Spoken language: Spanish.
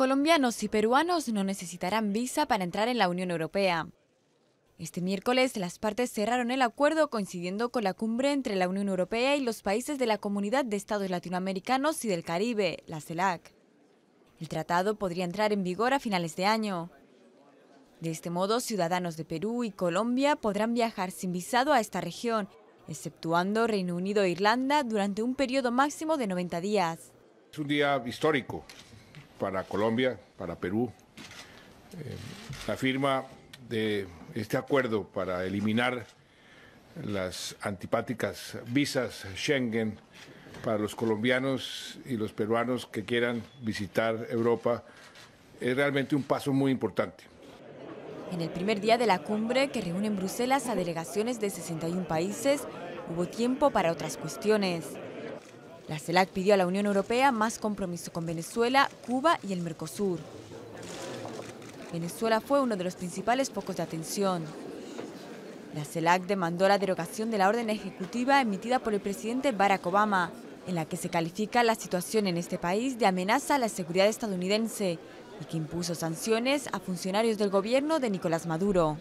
Colombianos y peruanos no necesitarán visa para entrar en la Unión Europea. Este miércoles las partes cerraron el acuerdo coincidiendo con la cumbre entre la Unión Europea y los países de la Comunidad de Estados Latinoamericanos y del Caribe, la CELAC. El tratado podría entrar en vigor a finales de año. De este modo, ciudadanos de Perú y Colombia podrán viajar sin visado a esta región, exceptuando Reino Unido e Irlanda durante un periodo máximo de 90 días. Es un día histórico para Colombia, para Perú. Eh, la firma de este acuerdo para eliminar las antipáticas visas Schengen para los colombianos y los peruanos que quieran visitar Europa es realmente un paso muy importante. En el primer día de la cumbre, que reúne en Bruselas a delegaciones de 61 países, hubo tiempo para otras cuestiones. La CELAC pidió a la Unión Europea más compromiso con Venezuela, Cuba y el Mercosur. Venezuela fue uno de los principales focos de atención. La CELAC demandó la derogación de la orden ejecutiva emitida por el presidente Barack Obama, en la que se califica la situación en este país de amenaza a la seguridad estadounidense y que impuso sanciones a funcionarios del gobierno de Nicolás Maduro.